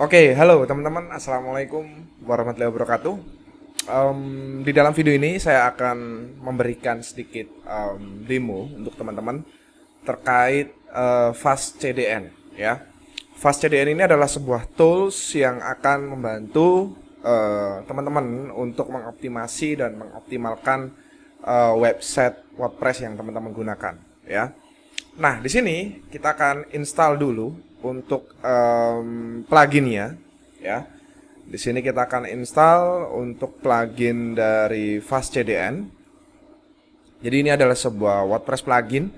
Oke, okay, halo teman-teman, assalamualaikum warahmatullahi wabarakatuh. Um, di dalam video ini saya akan memberikan sedikit um, demo untuk teman-teman terkait uh, Fast CDN. Ya, Fast CDN ini adalah sebuah tools yang akan membantu eh, teman-teman uh, untuk mengoptimasi dan mengoptimalkan uh, website WordPress yang teman-teman gunakan. Ya, nah di sini kita akan install dulu untuk um, pluginnya ya. Di sini kita akan install untuk plugin dari Fast CDN. Jadi ini adalah sebuah WordPress plugin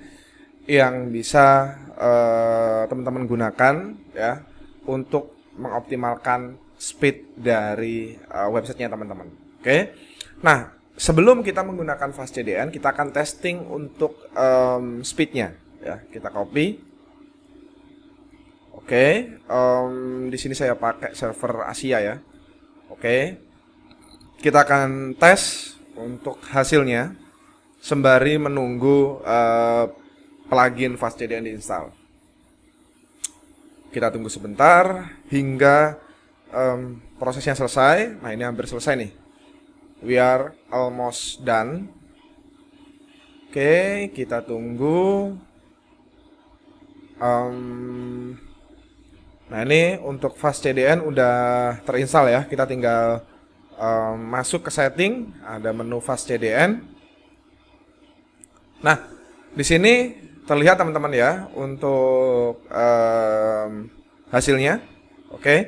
yang bisa eh, teman-teman uh, gunakan ya untuk mengoptimalkan speed dari uh, websitenya teman-teman. Oke. Okay? Nah, sebelum kita menggunakan Fast CDN kita akan testing untuk um, speednya. Ya, kita copy Oke, okay, um, di sini saya pakai server Asia ya. Oke, okay. kita akan tes untuk hasilnya sembari menunggu uh, plugin FastJDN diinstal. Kita tunggu sebentar hingga um, prosesnya selesai. Nah ini hampir selesai nih. We are almost done. Oke, okay, kita tunggu. Um, Nah ini untuk fast CDN udah terinstall ya. Kita tinggal um, masuk ke setting, ada menu fast CDN. Nah di sini terlihat teman-teman ya untuk um, hasilnya. Oke. Okay.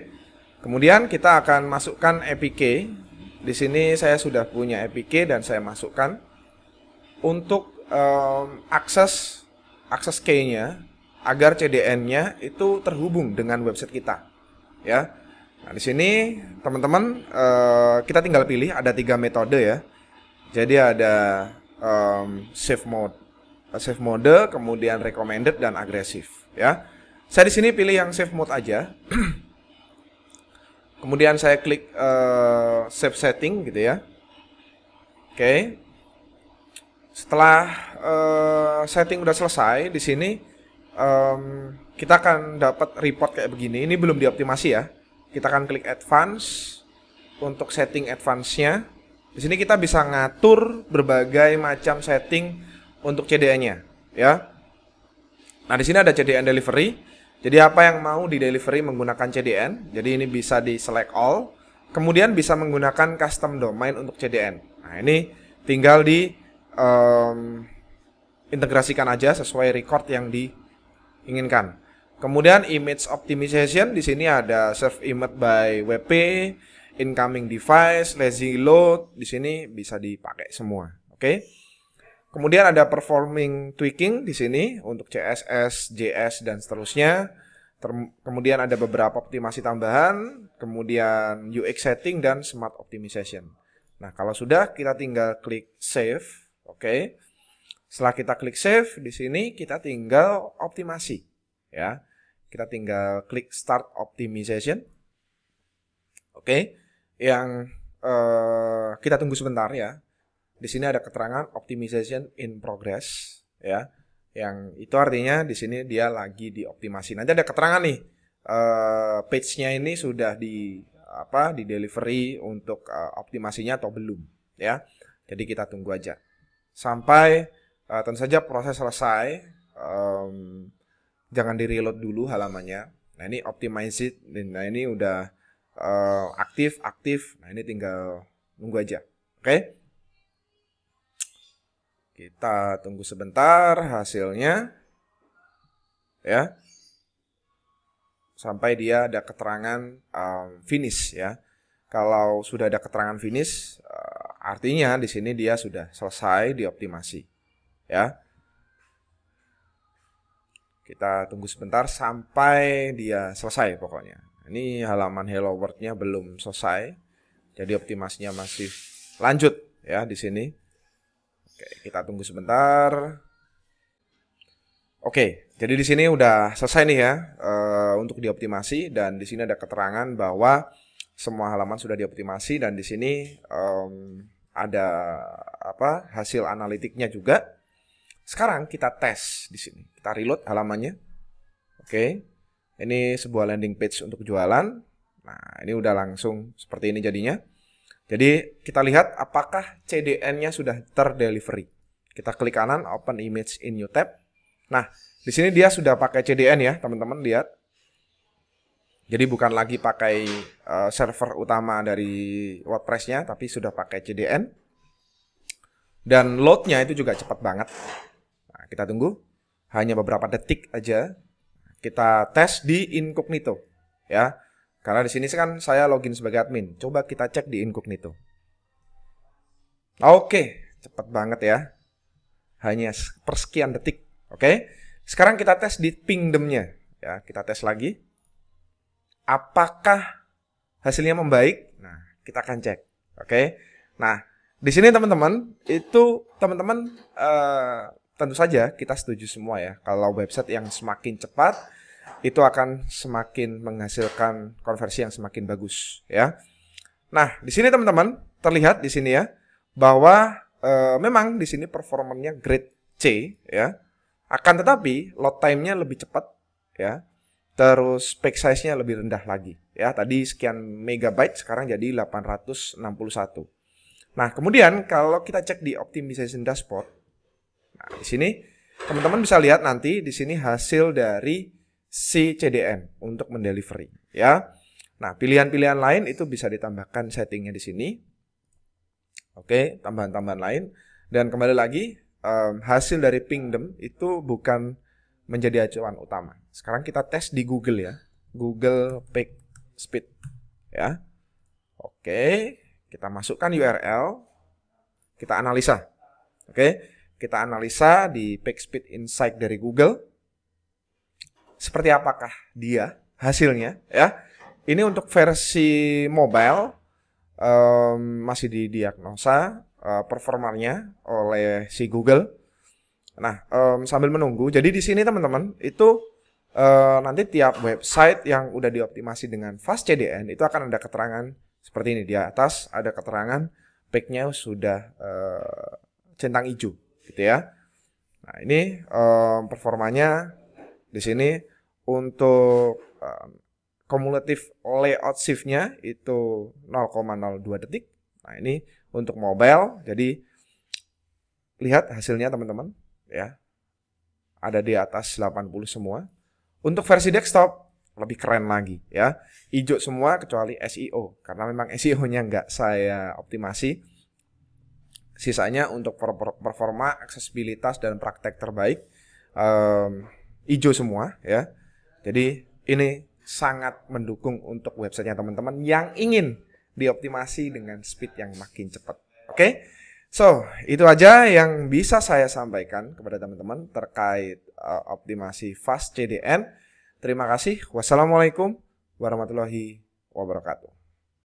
Kemudian kita akan masukkan APK. E di sini saya sudah punya APK e dan saya masukkan untuk um, akses akses key-nya agar CDN-nya itu terhubung dengan website kita. Ya. Nah, di sini teman-teman uh, kita tinggal pilih ada tiga metode ya. Jadi ada um, save mode, safe mode, kemudian recommended dan agresif ya. Saya di sini pilih yang safe mode aja. kemudian saya klik uh, eh, save setting gitu ya. Oke. Okay. Setelah uh, setting udah selesai di sini um, kita akan dapat report kayak begini. Ini belum dioptimasi ya. Kita akan klik advance untuk setting advance-nya. Di sini kita bisa ngatur berbagai macam setting untuk CDN-nya, ya. Nah, di sini ada CDN delivery. Jadi apa yang mau di delivery menggunakan CDN. Jadi ini bisa di select all. Kemudian bisa menggunakan custom domain untuk CDN. Nah, ini tinggal di um, integrasikan aja sesuai record yang di inginkan. Kemudian image optimization di sini ada save image by WP, incoming device, lazy load di sini bisa dipakai semua. Oke. Okay? Kemudian ada performing tweaking di sini untuk CSS, JS dan seterusnya. kemudian ada beberapa optimasi tambahan, kemudian UX setting dan smart optimization. Nah, kalau sudah kita tinggal klik save, oke. Okay? Setelah kita klik save di sini kita tinggal optimasi ya. Kita tinggal klik start optimization. Oke. Okay. Yang uh, kita tunggu sebentar ya. Di sini ada keterangan optimization in progress ya. Yang itu artinya di sini dia lagi dioptimasi. Nanti ada keterangan nih uh, page-nya ini sudah di apa di delivery untuk uh, optimasinya atau belum ya. Jadi kita tunggu aja. Sampai Uh, tentu saja proses selesai, um, jangan di reload dulu halamannya. Nah ini optimize it, nah ini udah uh, aktif, aktif, nah ini tinggal nunggu aja, oke? Okay? Kita tunggu sebentar hasilnya, ya. Sampai dia ada keterangan um, finish ya. Kalau sudah ada keterangan finish, uh, artinya di sini dia sudah selesai dioptimasi ya. Kita tunggu sebentar sampai dia selesai pokoknya. Ini halaman hello world belum selesai. Jadi optimasinya masih lanjut ya di sini. Oke, kita tunggu sebentar. Oke, jadi di sini udah selesai nih ya e, untuk dioptimasi dan di sini ada keterangan bahwa semua halaman sudah dioptimasi dan di sini um, ada apa hasil analitiknya juga sekarang kita tes di sini. Kita reload halamannya. Oke. Okay. Ini sebuah landing page untuk jualan. Nah, ini udah langsung seperti ini jadinya. Jadi kita lihat apakah CDN-nya sudah terdelivery. Kita klik kanan, open image in new tab. Nah, di sini dia sudah pakai CDN ya, teman-teman lihat. Jadi bukan lagi pakai uh, server utama dari WordPress-nya, tapi sudah pakai CDN. Dan load-nya itu juga cepat banget. Kita tunggu hanya beberapa detik aja. Kita tes di incognito ya. Karena di sini kan saya login sebagai admin. Coba kita cek di incognito. Oke, cepat banget ya. Hanya persekian detik. Oke. Sekarang kita tes di pingdomnya ya. Kita tes lagi. Apakah hasilnya membaik? Nah, kita akan cek. Oke. Nah, di sini teman-teman itu teman-teman uh, tentu saja kita setuju semua ya kalau website yang semakin cepat itu akan semakin menghasilkan konversi yang semakin bagus ya. Nah, di sini teman-teman terlihat di sini ya bahwa e, memang di sini performanya grade C ya. Akan tetapi load time-nya lebih cepat ya. Terus pack size-nya lebih rendah lagi ya. Tadi sekian megabyte sekarang jadi 861. Nah, kemudian kalau kita cek di optimization dashboard Nah, di sini teman-teman bisa lihat nanti di sini hasil dari si CDN untuk mendelivery ya. Nah, pilihan-pilihan lain itu bisa ditambahkan settingnya di sini. Oke, tambahan-tambahan lain. Dan kembali lagi, um, hasil dari Pingdom itu bukan menjadi acuan utama. Sekarang kita tes di Google ya. Google Page Speed ya. Oke, kita masukkan URL, kita analisa. Oke. Kita analisa di PageSpeed Insight dari Google. Seperti apakah dia hasilnya ya? Ini untuk versi mobile um, masih didiagnosa uh, eh, performanya oleh si Google. Nah, um, sambil menunggu. Jadi di sini teman-teman itu uh, nanti tiap website yang udah dioptimasi dengan fast CDN itu akan ada keterangan seperti ini di atas ada keterangan packnya sudah uh, centang hijau gitu ya. Nah, ini um, performanya di sini untuk um, kumulatif layout shift-nya itu 0,02 detik. Nah, ini untuk mobile. Jadi lihat hasilnya teman-teman ya. Ada di atas 80 semua. Untuk versi desktop lebih keren lagi ya. Hijau semua kecuali SEO karena memang SEO-nya nggak saya optimasi sisanya untuk performa, aksesibilitas dan praktek terbaik um, hijau semua ya. Jadi ini sangat mendukung untuk websitenya teman-teman yang ingin dioptimasi dengan speed yang makin cepat. Oke? Okay? So, itu aja yang bisa saya sampaikan kepada teman-teman terkait uh, optimasi fast CDN. Terima kasih. Wassalamualaikum warahmatullahi wabarakatuh.